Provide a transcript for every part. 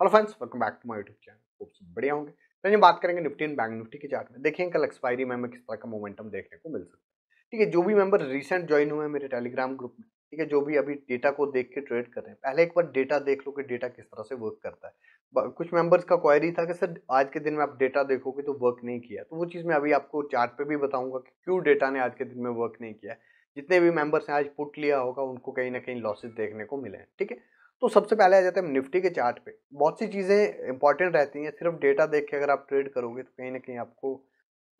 hello friends welcome back to my YouTube channel खूब बढ़िया होंगे तो ये बात करेंगे निफ्टी एंड बैंक निफ्टी के चार्ट में देखें कल एक्सपायरी में हमें किस तरह का मोमेंटम देखने को मिल सकता है ठीक है जो भी मेंबर रिसेंट ज्वाइन हुए हैं मेरे टेलीग्राम ग्रुप में ठीक है जो भी अभी डेटा को देख के ट्रेड कर रहे हैं पहले एक बार डेटा देख लो कि डेटा किस तरह से वर्क करता है कुछ मेंबर्स का क्वायरी था कि सर आज के दिन में आप डेटा देखोगे तो वर्क नहीं किया तो वो चीज़ मैं अभी आपको चार्ट पे भी बताऊंगा कि क्यों डेटा ने आज के दिन में वर्क नहीं किया जितने भी मेंबर्स ने आज पुट लिया होगा उनको कहीं ना कहीं लॉसेज देखने को मिले हैं ठीक है तो सबसे पहले आ जाते हैं निफ्टी के चार्ट पे बहुत सी चीज़ें इंपॉर्टेंट रहती हैं सिर्फ डेटा देख के अगर आप ट्रेड करोगे तो कहीं ना कहीं आपको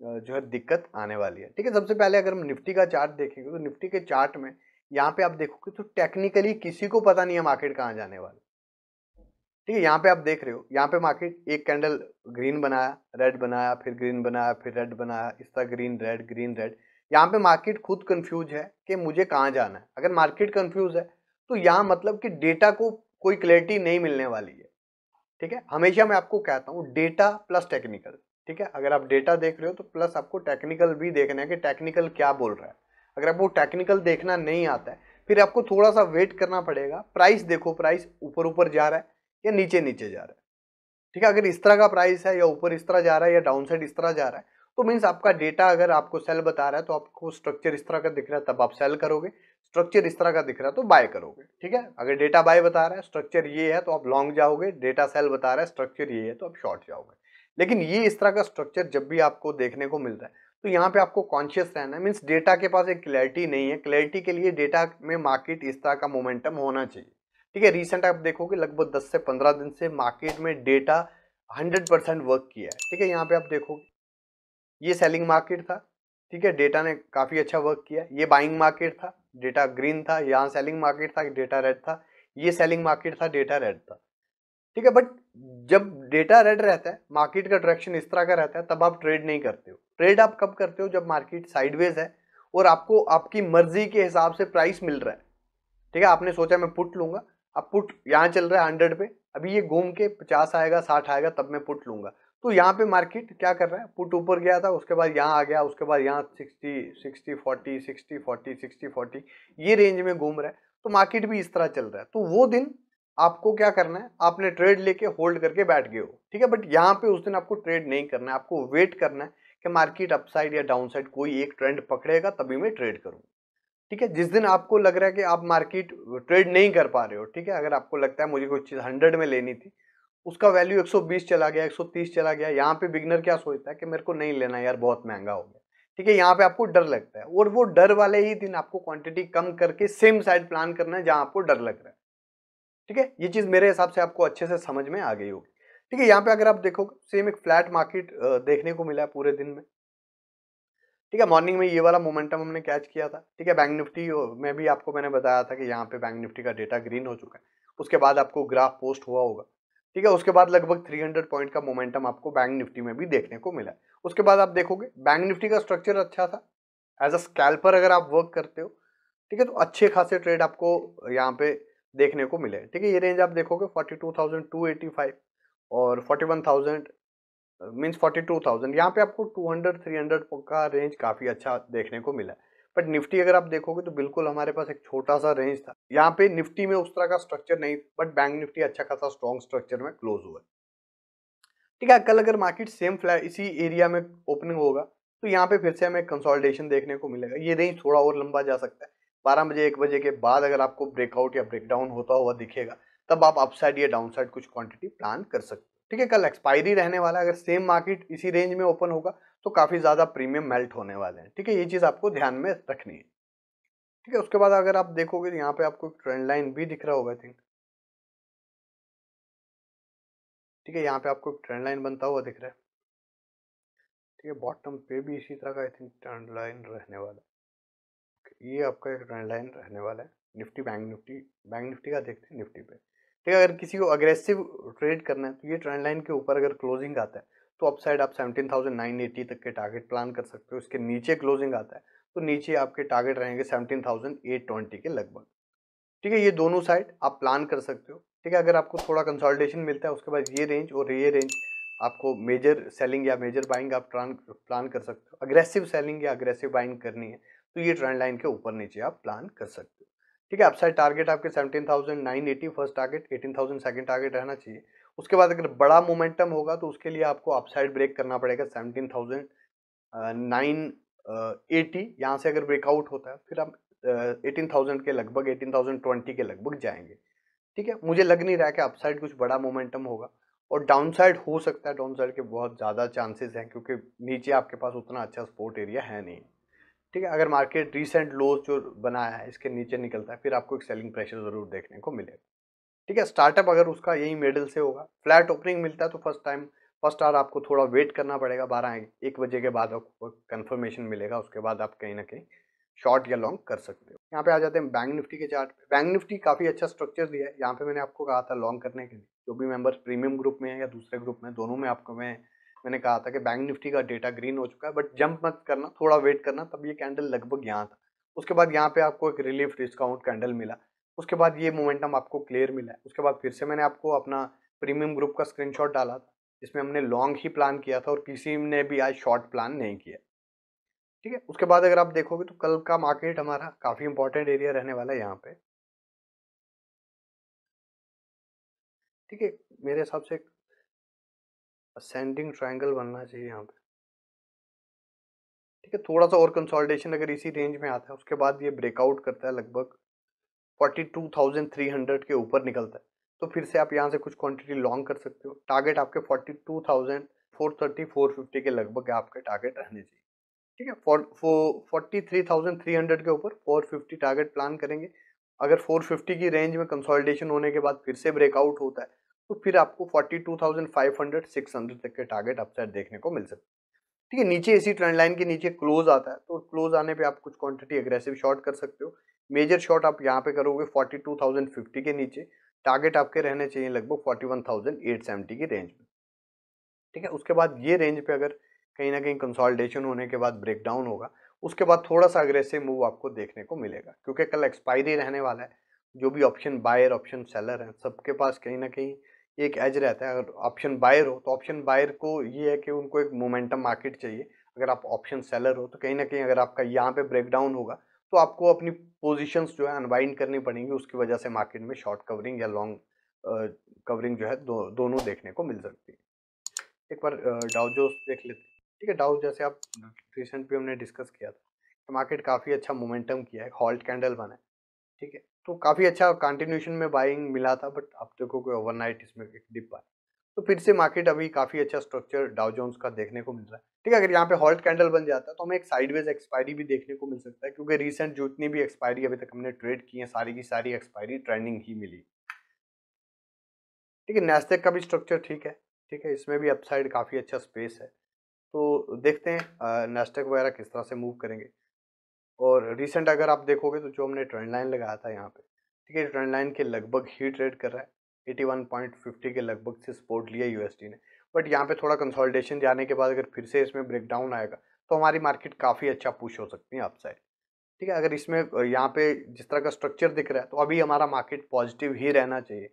जो है दिक्कत आने वाली है ठीक है सबसे पहले अगर हम निफ्टी का चार्ट देखेंगे तो निफ्टी के चार्ट में यहाँ पे आप देखोगे तो टेक्निकली किसी को पता नहीं है मार्केट कहाँ जाने वाला ठीक है यहाँ पे आप देख रहे हो यहाँ पे मार्केट एक कैंडल ग्रीन बनाया रेड बनाया फिर ग्रीन बनाया फिर रेड बनाया इस तरह ग्रीन रेड ग्रीन रेड यहाँ पे मार्केट खुद कंफ्यूज है कि मुझे कहाँ जाना है अगर मार्केट कंफ्यूज है तो यहाँ मतलब कि डेटा को कोई क्लैरिटी नहीं मिलने वाली है ठीक है हमेशा मैं आपको कहता हूँ डेटा प्लस टेक्निकल ठीक है अगर आप डेटा देख रहे हो तो प्लस आपको टेक्निकल भी देखना है कि टेक्निकल क्या बोल रहा है अगर आपको टेक्निकल देखना नहीं आता है फिर आपको थोड़ा सा वेट करना पड़ेगा प्राइस देखो प्राइस ऊपर ऊपर जा रहा है या नीचे नीचे जा रहा है ठीक है अगर इस तरह का प्राइस है या ऊपर इस तरह जा रहा है या डाउन साइड इस तरह जा रहा है तो मीन्स आपका डेटा अगर आपको सेल बता रहा है तो आपको स्ट्रक्चर इस तरह का दिख रहा है तब आप सेल करोगे स्ट्रक्चर इस तरह का दिख रहा है तो बाय करोगे ठीक है अगर डेटा बाय बता रहा है स्ट्रक्चर ये है तो आप लॉन्ग जाओगे डेटा सेल बता रहा है स्ट्रक्चर ये है तो आप शॉर्ट जाओगे लेकिन ये इस तरह का स्ट्रक्चर जब भी आपको देखने को मिलता है तो यहाँ पे आपको कॉन्शियस रहना है मीन्स डेटा के पास एक क्लैरिटी नहीं है क्लैरिटी के लिए डेटा में मार्केट इस तरह का मोमेंटम होना चाहिए ठीक है रिसेंट आप देखोगे लगभग 10 से 15 दिन से मार्केट में डेटा 100 परसेंट वर्क किया है ठीक है यहाँ पे आप देखोगे ये सेलिंग मार्केट था ठीक है डेटा ने काफ़ी अच्छा वर्क किया ये बाइंग मार्केट था डेटा ग्रीन था यहाँ सेलिंग मार्केट था डेटा रेड था ये सेलिंग मार्केट था डेटा रेड था ठीक है बट जब डेटा रेड रहता है मार्केट का डायरेक्शन इस तरह का रहता है तब आप ट्रेड नहीं करते हो ट्रेड आप कब करते हो जब मार्केट साइडवेज है और आपको आपकी मर्जी के हिसाब से प्राइस मिल रहा है ठीक है आपने सोचा मैं पुट लूँगा अब पुट यहाँ चल रहा है हंड्रेड पे अभी ये घूम के पचास आएगा साठ आएगा तब मैं पुट लूँगा तो यहाँ पे मार्केट क्या कर रहा है पुट ऊपर गया था उसके बाद यहाँ आ गया उसके बाद यहाँ sixty sixty forty sixty forty sixty forty ये रेंज में घूम रहा है तो मार्केट भी इस तरह चल रहा है तो वो दिन आपको क्या करना है आपने ट्रेड लेके होल्ड करके बैठ गए हो ठीक है बट यहाँ पे उस दिन आपको ट्रेड नहीं करना है आपको वेट करना है कि मार्केट अपसाइड या डाउन कोई एक ट्रेंड पकड़ेगा तभी मैं ट्रेड करूँ ठीक है जिस दिन आपको लग रहा है कि आप मार्केट ट्रेड नहीं कर पा रहे हो ठीक है अगर आपको लगता है मुझे कोई चीज़ हंड्रेड में लेनी थी उसका वैल्यू 120 चला गया 130 चला गया यहाँ पे बिगनर क्या सोचता है कि मेरे को नहीं लेना यार बहुत महंगा हो गया ठीक है यहाँ पे आपको डर लगता है और वो डर वाले ही दिन आपको क्वांटिटी कम करके सेम साइड प्लान करना है जहाँ आपको डर लग रहा है ठीक है ये चीज़ मेरे हिसाब से आपको अच्छे से समझ में आ गई होगी ठीक है यहाँ पे अगर आप देखोगे सेम एक फ्लैट मार्केट देखने को मिला है पूरे दिन में ठीक है मॉर्निंग में ये वाला मोमेंटम हमने कैच किया था ठीक है बैंक निफ्टी में भी आपको मैंने बताया था कि यहाँ पे बैंक निफ्टी का डेटा ग्रीन हो चुका है उसके बाद आपको ग्राफ पोस्ट हुआ होगा ठीक है उसके बाद लगभग 300 पॉइंट का मोमेंटम आपको बैंक निफ्टी में भी देखने को मिला उसके बाद आप देखोगे बैंक निफ्टी का स्ट्रक्चर अच्छा था एज अ स्कैल्पर अगर आप वर्क करते हो ठीक है तो अच्छे खासे ट्रेड आपको यहाँ पे देखने को मिले ठीक है ये रेंज आप देखोगे फोर्टी और forty one thousand means forty two thousand यहाँ पर आपको थ्री हंड्रेड का रेंज काफ़ी अच्छा देखने को मिला बट निफ्टी अगर आप देखोगे तो बिल्कुल हमारे पास एक छोटा सा रेंज था यहाँ पे निफ्टी में उस तरह का स्ट्रक्चर नहीं बट बैंक निफ्टी अच्छा खासा स्ट्रॉन्ग स्ट्रक्चर में क्लोज हुआ ठीक है कल अगर मार्केट सेम फ्लैट इसी एरिया में ओपनिंग होगा तो यहाँ पे फिर से हमें कंसोलिडेशन देखने को मिलेगा ये रेंज थोड़ा और लंबा जा सकता है बारह बजे एक बजे के बाद अगर आपको ब्रेकआउट या ब्रेकडाउन होता हुआ दिखेगा तब आप अपसाइड या डाउनसाइड कुछ क्वांटिटी प्लान कर सकते हैं ठीक है कल एक्सपायरी रहने वाला है अगर सेम मार्केट इसी रेंज में ओपन होगा तो काफ़ी ज़्यादा प्रीमियम मेल्ट होने वाले हैं ठीक है ये चीज़ आपको ध्यान में रखनी है ठीक है उसके बाद अगर आप देखोगे तो यहाँ पे आपको ट्रेंड लाइन भी दिख रहा होगा आई थिंक ठीक है यहाँ पे आपको ट्रेंड लाइन बनता हुआ दिख रहा है ठीक है बॉटम पे भी इसी तरह का आई थिंक ट्रेंड लाइन रहने वाला है ये आपका एक ट्रेंड लाइन रहने वाला है Nifty Bank Nifty Bank Nifty का देखते हैं निफ्टी पे ठीक है अगर किसी को अग्रेसिव ट्रेड करना है तो ये ट्रेंड लाइन के ऊपर अगर क्लोजिंग आता है तो अपसाइड आप सेवनटीन थाउजेंड नाइन एटी तक के टारगेट प्लान कर सकते हो इसके नीचे क्लोजिंग आता है तो नीचे आपके टारगेट रहेंगे सेवनटीन थाउजेंड एट ट्वेंटी के लगभग ठीक है ये दोनों साइड आप प्लान कर सकते हो ठीक है अगर आपको थोड़ा कंसॉल्टेशन मिलता है उसके बाद ये रेंज और ये रेंज आपको मेजर सेलिंग या मेजर बाइंग आप प्लान कर सकते हो अग्रेसिव सेलिंग या अग्रेसिव बाइंग करनी है तो ये ट्रेंड लाइन के ऊपर नीचे आप प्लान कर सकते हो ठीक है अपसाइड टारगेट आपके seventeen thousand nine eighty first target eighteen thousand second target रहना चाहिए उसके बाद अगर बड़ा मोमेंटम होगा तो उसके लिए आपको अपसाइड ब्रेक करना पड़ेगा सेवनटीन थाउजेंड नाइन एटी यहाँ से अगर ब्रेकआउट होता है फिर आप एटीन थाउजेंड के लगभग एटीन थाउजेंड ट्वेंटी के लगभग जाएंगे ठीक है मुझे लग नहीं रहा है कि अपसाइड कुछ बड़ा मोमेंटम होगा और डाउनसाइड हो सकता है डाउनसाइड के बहुत ज़्यादा चांसेस हैं क्योंकि नीचे आपके पास उतना अच्छा स्पोर्ट एरिया है नहीं ठीक है अगर मार्केट रिसेंट लोज जो बनाया है इसके नीचे निकलता है फिर आपको एक सेलिंग प्रेशर ज़रूर देखने को मिलेगा ठीक है स्टार्टअप अगर उसका यही मेडल से होगा फ्लैट ओपनिंग मिलता है तो फर्स्ट टाइम फर्स्ट आर आपको थोड़ा वेट करना पड़ेगा बारह एक बजे के बाद आपको कन्फर्मेशन मिलेगा उसके बाद आप कहीं ना कहीं शॉर्ट या लॉन्ग कर सकते हो यहाँ पे आ जाते हैं बैंक निफ्टी के चार्ट बैंक निफ्टी काफ़ी अच्छा स्ट्रक्चर दिया है यहाँ पे मैंने आपको कहा था लॉन्ग करने के लिए जो भी मेंबर्स प्रीमियम ग्रुप में है या दूसरे ग्रुप में दोनों में आपको मैं मैंने कहा था कि बैंक निफ्टी का डेटा ग्रीन हो चुका है बट जंप मत करना थोड़ा वेट करना तब ये कैंडल लगभग यहाँ था उसके बाद यहाँ पे आपको एक रिलीफ डिस्काउंट कैंडल मिला उसके बाद ये मोमेंटम आपको क्लियर मिला उसके बाद फिर से मैंने आपको अपना प्रीमियम ग्रुप का स्क्रीनशॉट डाला था जिसमें हमने लॉन्ग ही प्लान किया था और किसी ने भी आज शॉर्ट प्लान नहीं किया ठीक है उसके बाद अगर आप देखोगे तो कल का मार्केट हमारा काफ़ी इंपॉर्टेंट एरिया रहने वाला है यहाँ पे ठीक है मेरे हिसाब से असेंडिंग ट्राइंगल बनना चाहिए यहाँ पे ठीक है थोड़ा सा और कंसोलिडेशन अगर इसी रेंज में आता है उसके बाद ये ब्रेकआउट करता है लगभग forty two thousand three hundred के ऊपर निकलता है तो फिर से आप यहाँ से कुछ क्वांटिटी लॉन्ग कर सकते हो टारगेट आपके forty two thousand four thirty four fifty के लगभग आपके टारगेट रहने चाहिए ठीक है forty three thousand three hundred के ऊपर फोर फिफ्टी टारगेट प्लान करेंगे अगर फोर फिफ्टी की रेंज में कंसोलिडेशन होने के बाद फिर से ब्रेकआउट होता है तो फिर आपको 42,500 600 तक के टारगेट अपसाइड देखने को मिल सकते ठीक है नीचे इसी ट्रेंड लाइन के नीचे क्लोज आता है तो क्लोज आने पे आप कुछ क्वांटिटी एग्रेसिव शॉर्ट कर सकते हो मेजर शॉर्ट आप यहाँ पे करोगे 42,050 के नीचे टारगेट आपके रहने चाहिए लगभग 41,870 की रेंज में ठीक है उसके बाद ये रेंज पे अगर कहीं ना कहीं कंसॉल्टेशन होने के बाद ब्रेकडाउन होगा उसके बाद थोड़ा सा अग्रेसिव मूव आपको देखने को मिलेगा क्योंकि कल एक्सपायरी रहने वाला है जो भी ऑप्शन बायर ऑप्शन सेलर हैं सबके पास कहीं ना कहीं एक एज रहता है अगर ऑप्शन बायर हो तो ऑप्शन बायर को ये है कि उनको एक मोमेंटम मार्केट चाहिए अगर आप ऑप्शन सेलर हो तो कहीं ना कहीं अगर आपका यहाँ पे ब्रेकडाउन होगा तो आपको अपनी पोजीशंस जो है अनवाइंड करनी पड़ेंगी उसकी वजह से मार्केट में शॉर्ट कवरिंग या लॉन्ग कवरिंग जो है दो, दोनों देखने को मिल सकती है एक बार डाउ देख लेते हैं ठीक है डाउ जैसे आप रिसेंट भी हमने डिस्कस किया था तो मार्केट काफ़ी अच्छा मोमेंटम किया है हॉल्ट कैंडल बना है ठीक है तो काफ़ी अच्छा कंटिन्यूशन में बाइंग मिला था बट अब देखो कोई ओवरनाइट इसमें एक डिप आया तो फिर से मार्केट अभी काफ़ी अच्छा स्ट्रक्चर डाउ जोन्स का देखने को मिल रहा है ठीक है अगर यहाँ पे हॉल्ट कैंडल बन जाता है तो हमें एक साइडवेज एक्सपायरी भी देखने को मिल सकता है क्योंकि रिसेंट जितनी भी एक्सपायरी अभी तक हमने ट्रेड की है सारी की सारी एक्सपायरी ट्रेंडिंग ही मिली ठीक है नेस्टेक का भी स्ट्रक्चर ठीक है ठीक है इसमें भी अपसाइड काफ़ी अच्छा स्पेस है तो देखते हैं नेस्टेक वगैरह किस तरह से मूव करेंगे और रिसेंट अगर आप देखोगे तो जो हमने ट्रेंड लाइन लगाया था यहाँ पे ठीक है ट्रेंड लाइन के लगभग ही ट्रेड कर रहा है एटी वन पॉइंट फिफ्टी के लगभग से सपोर्ट लिया यू ने बट यहाँ पे थोड़ा कंसोलिडेशन जाने के बाद अगर फिर से इसमें ब्रेकडाउन आएगा तो हमारी मार्केट काफ़ी अच्छा पुश हो सकती है अपसाइड ठीक है अगर इसमें यहाँ पे जिस तरह का स्ट्रक्चर दिख रहा है तो अभी हमारा मार्केट पॉजिटिव ही रहना चाहिए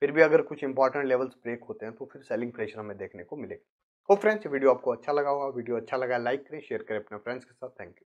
फिर भी अगर कुछ इंपॉर्टेंट लेवल्स ब्रेक होते हैं तो फिर सेलिंग प्रेशर हमें देखने को मिलेगा हो फ्रेंड्स वीडियो आपको अच्छा लगा होगा वीडियो अच्छा लगा लाइक करें शेयर करें अपने फ्रेंड्स के साथ थैंक यू